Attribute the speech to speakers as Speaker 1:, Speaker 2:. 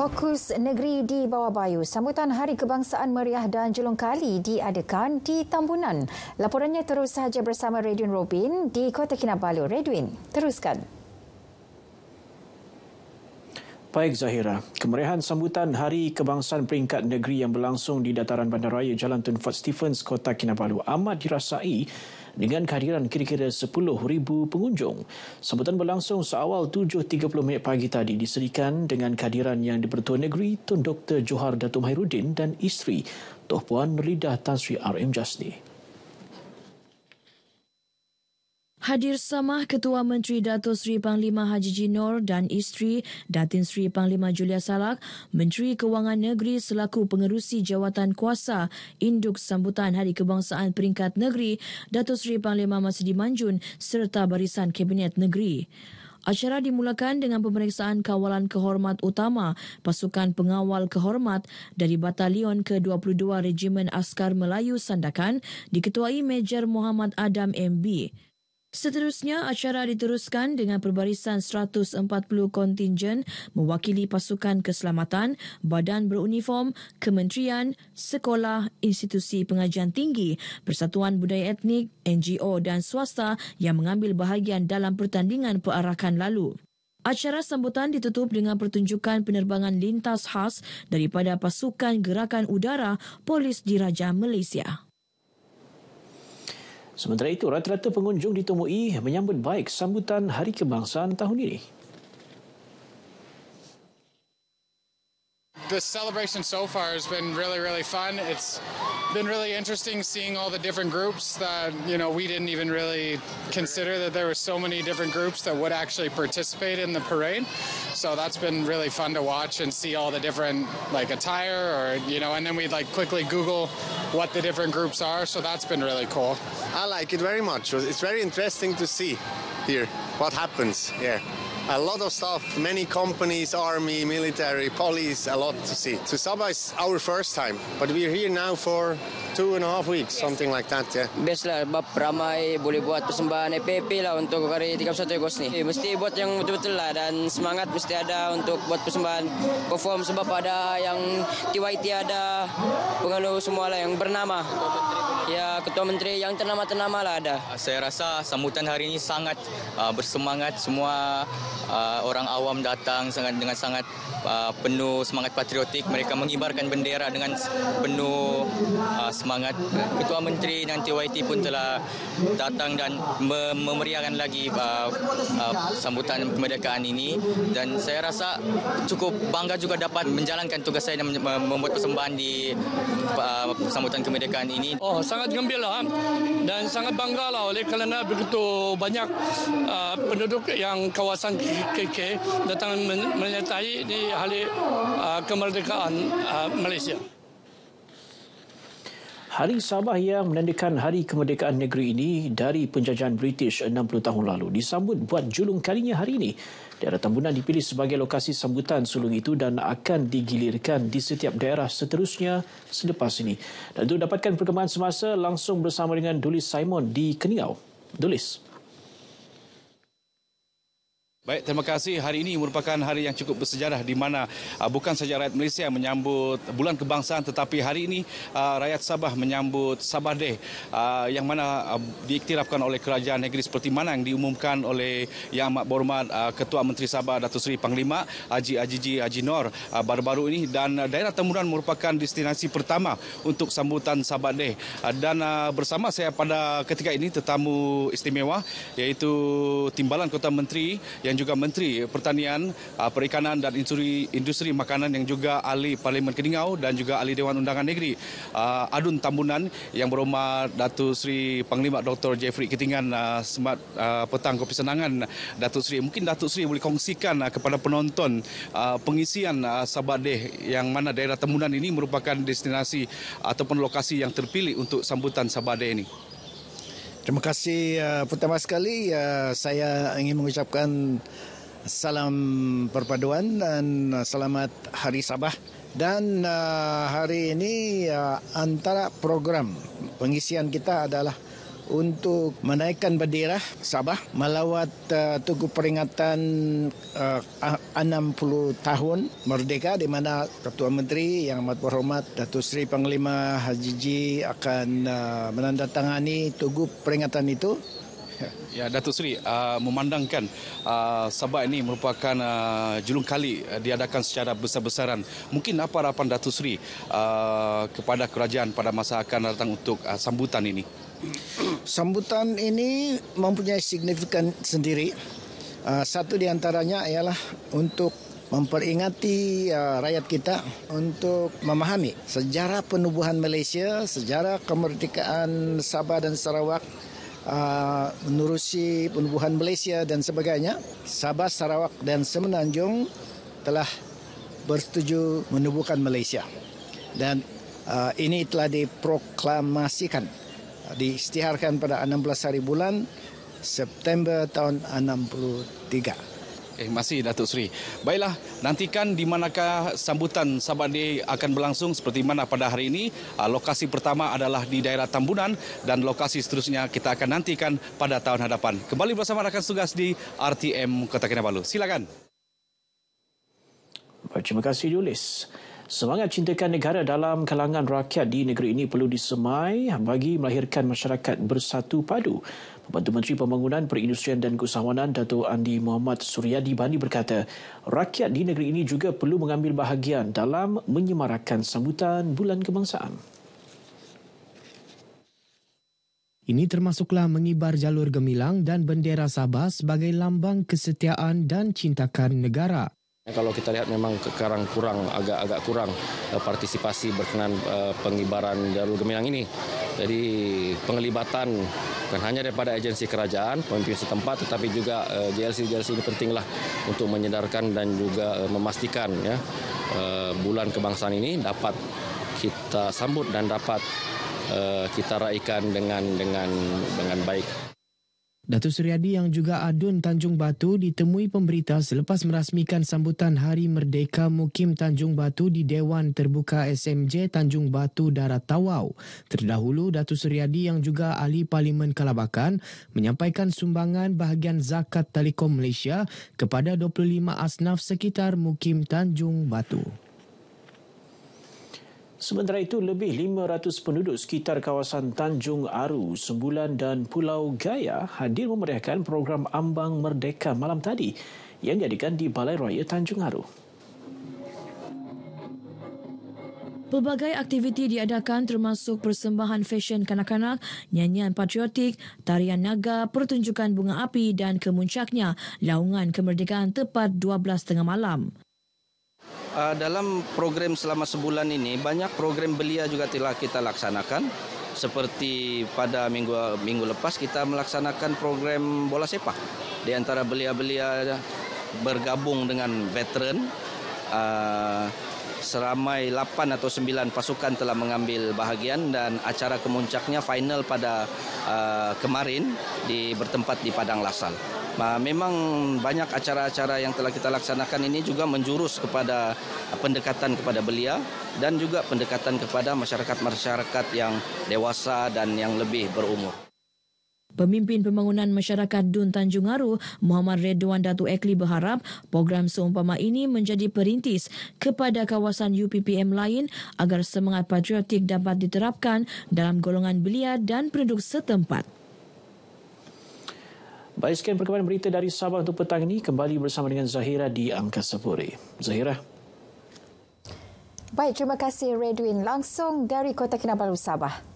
Speaker 1: Fokus negeri di bawah bayu. Sambutan Hari Kebangsaan Meriah dan Julung Kali diadakan di Tambunan. Laporannya terus sahaja bersama Redwin Robin di Kota Kinabalu. Redwin, teruskan. Baik Zahira, kemeriahan sambutan Hari Kebangsaan Peringkat Negeri yang berlangsung di Dataran Bandaraya Jalan Tun Fort Stephens, Kota Kinabalu amat dirasai dengan kehadiran kira-kira 10,000 pengunjung. Sambutan berlangsung seawal 7.30 minit pagi tadi diserikan dengan kehadiran yang dipertua negeri Tun Dr. Johar Datuk Mahirudin dan isteri Tuh Puan Ridah Tan Sri RM Jasni.
Speaker 2: Hadir sama Ketua Menteri Datuk Seri Panglima Haji Jinor dan isteri Datin Sri Panglima Julia Salak, Menteri Kewangan Negeri selaku pengerusi jawatan kuasa induk sambutan Hari Kebangsaan Peringkat Negeri Datuk Seri Panglima Masdi Manjun serta barisan Kabinet Negeri. Acara dimulakan dengan pemeriksaan kawalan kehormat utama pasukan pengawal kehormat dari Batalion ke-22 Regimen Askar Melayu Sandakan diketuai Major Muhammad Adam MB. Seterusnya, acara diteruskan dengan perbarisan 140 kontingen mewakili pasukan keselamatan, badan beruniform, kementerian, sekolah, institusi pengajian tinggi, persatuan budaya etnik, NGO dan swasta yang mengambil bahagian dalam pertandingan perarakan lalu. Acara sambutan ditutup dengan pertunjukan penerbangan lintas khas daripada pasukan gerakan udara Polis Diraja Malaysia.
Speaker 1: Sementara itu, rata-rata pengunjung ditemui menyambut baik sambutan Hari Kebangsaan tahun ini.
Speaker 3: the celebration so far has been really, really fun. It's been really interesting seeing all the different groups that, you know, we didn't even really consider that there were so many different groups that would actually participate in the parade. So that's been really fun to watch and see all the different, like, attire or, you know, and then we'd, like, quickly Google what the different groups are. So that's been really cool. I like it very much. It's very interesting to see here what happens. Yeah. a lot of stuff, many companies, army, military, police, a lot to see. So Sabah is our first time, but we're here now for two and a half
Speaker 2: weeks, yes. something like that, yeah. Best lah, sebab ramai boleh buat persembahan EPP lah untuk hari 31 Agos ni. Eh, mesti buat yang betul-betul lah dan semangat mesti ada untuk buat persembahan perform sebab ada yang TYT ada pengalu semua lah yang bernama. Ya, Ketua Menteri yang ternama-ternama lah ada.
Speaker 4: Ah, saya rasa sambutan hari ini sangat ah, bersemangat semua uh, orang awam datang dengan, dengan sangat uh, penuh semangat patriotik. Mereka mengibarkan bendera dengan penuh uh, semangat. Ketua Menteri dan TYT pun telah datang dan me- memeriahkan lagi uh, uh, sambutan kemerdekaan ini. Dan saya rasa cukup bangga juga dapat menjalankan tugas saya dan membuat persembahan di uh, sambutan kemerdekaan ini. Oh, sangat gembira dan sangat bangga lah oleh kerana begitu banyak uh, penduduk yang kawasan PKK datang menyertai di hari uh, ah, kemerdekaan uh, Malaysia.
Speaker 1: Hari Sabah yang menandakan Hari Kemerdekaan Negeri ini dari penjajahan British 60 tahun lalu disambut buat julung kalinya hari ini. Daerah Tambunan dipilih sebagai lokasi sambutan sulung itu dan akan digilirkan di setiap daerah seterusnya selepas ini. Dan untuk dapatkan perkembangan semasa, langsung bersama dengan Dulis Simon di Keningau. Dulis.
Speaker 4: Baik, terima kasih. Hari ini merupakan hari yang cukup bersejarah di mana uh, bukan saja rakyat Malaysia menyambut bulan kebangsaan tetapi hari ini uh, rakyat Sabah menyambut Sabah Day uh, yang mana uh, diiktirafkan oleh kerajaan negeri seperti mana yang diumumkan oleh Yang Amat Berhormat uh, Ketua Menteri Sabah Datuk Seri Panglima Haji Ajiji Haji Nor uh, baru-baru ini dan uh, daerah temuran merupakan destinasi pertama untuk sambutan Sabah Day uh, dan uh, bersama saya pada ketika ini tetamu istimewa iaitu Timbalan Kota Menteri yang juga Menteri Pertanian, uh, Perikanan dan Industri, Industri Makanan yang juga Ahli Parlimen Keningau dan juga Ahli Dewan Undangan Negeri uh, Adun Tambunan yang berumah Datuk Seri Panglima Dr. Jeffrey Ketingan uh, semat petang kopi senangan Datuk Seri. Mungkin Datuk Seri boleh kongsikan kepada penonton pengisian Sabah Deh yang mana daerah Tambunan ini merupakan destinasi ataupun lokasi yang terpilih untuk sambutan Sabah Deh ini.
Speaker 3: Terima kasih uh, pertama sekali uh, saya ingin mengucapkan salam perpaduan dan selamat hari Sabah dan uh, hari ini uh, antara program pengisian kita adalah untuk menaikkan bendera Sabah melawat uh, tugu peringatan uh, 60 tahun merdeka di mana Ketua Menteri yang amat berhormat Datuk Seri Panglima Haji Ji akan uh, menandatangani tugu peringatan itu.
Speaker 4: Ya, Datuk Seri, uh, memandangkan uh, Sabah ini merupakan uh, julung kali uh, diadakan secara besar-besaran. Mungkin apa harapan Datuk Seri uh, kepada kerajaan pada masa akan datang untuk uh, sambutan ini?
Speaker 3: Sambutan ini mempunyai signifikan sendiri. Uh, satu antaranya ialah untuk memperingati ah, rakyat kita untuk memahami sejarah penubuhan Malaysia, sejarah kemerdekaan Sabah dan Sarawak, uh, menerusi penubuhan Malaysia dan sebagainya. Sabah, Sarawak dan Semenanjung telah bersetuju menubuhkan Malaysia. Dan ini telah diproklamasikan diistiharkan pada 16 hari bulan September tahun 63.
Speaker 4: Eh, masih Datuk Seri. Baiklah, nantikan di manakah sambutan Sabah Day akan berlangsung seperti mana pada hari ini. Ah, lokasi pertama adalah di daerah Tambunan dan lokasi seterusnya kita akan nantikan pada tahun hadapan. Kembali bersama rakan tugas di RTM Kota Kinabalu. Silakan.
Speaker 1: terima kasih Julius. Semangat cintakan negara dalam kalangan rakyat di negeri ini perlu disemai bagi melahirkan masyarakat bersatu padu. Pembantu Menteri Pembangunan Perindustrian dan Keusahawanan Datuk Andi Muhammad Suryadi Bani berkata, rakyat di negeri ini juga perlu mengambil bahagian dalam menyemarakkan sambutan Bulan Kebangsaan. Ini termasuklah mengibar jalur gemilang dan bendera Sabah sebagai lambang kesetiaan dan cintakan negara.
Speaker 3: Nah, kalau kita lihat memang sekarang kurang, agak-agak kurang eh, partisipasi berkenan eh, pengibaran Darul Gemilang ini. Jadi penglibatan bukan hanya daripada agensi kerajaan, pemimpin setempat, tetapi juga eh, JLC-JLC ini pentinglah untuk menyedarkan dan juga memastikan ya bulan kebangsaan ini dapat kita sambut dan dapat kita raikan dengan dengan dengan baik.
Speaker 1: Datu Suryadi yang juga adun Tanjung Batu ditemui pemberita selepas merasmikan sambutan Hari Merdeka Mukim Tanjung Batu di Dewan Terbuka SMJ Tanjung Batu Darat Tawau. Terdahulu, Datu Suryadi yang juga ahli Parlimen Kalabakan menyampaikan sumbangan bahagian Zakat Telekom Malaysia kepada 25 asnaf sekitar Mukim Tanjung Batu. Sementara itu, lebih 500 penduduk sekitar kawasan Tanjung Aru, Sembulan dan Pulau Gaya hadir memeriahkan program Ambang Merdeka malam tadi yang diadakan di Balai Raya Tanjung Aru.
Speaker 2: Pelbagai aktiviti diadakan termasuk persembahan fesyen kanak-kanak, nyanyian patriotik, tarian naga, pertunjukan bunga api dan kemuncaknya, laungan kemerdekaan tepat 12.30 malam.
Speaker 4: uh, dalam program selama sebulan ini banyak program belia juga telah kita laksanakan seperti pada minggu minggu lepas kita melaksanakan program bola sepak di antara belia-belia bergabung dengan veteran uh, seramai 8 atau 9 pasukan telah mengambil bahagian dan acara kemuncaknya final pada uh, kemarin di bertempat di Padang Lasal. Ah, memang banyak acara-acara yang telah kita laksanakan ini juga menjurus kepada ah, pendekatan kepada belia dan juga pendekatan kepada masyarakat-masyarakat yang dewasa dan yang lebih berumur.
Speaker 2: Pemimpin Pembangunan Masyarakat Dun Tanjung Aru, Muhammad Redwan Datu Ekli berharap program seumpama ini menjadi perintis kepada kawasan UPPM lain agar semangat patriotik dapat diterapkan dalam golongan belia dan penduduk setempat.
Speaker 1: Baik sekian perkembangan berita dari Sabah untuk petang ini kembali bersama dengan Zahira di Angkasa Puri. Zahira. Baik, terima kasih Redwin langsung dari Kota Kinabalu, Sabah.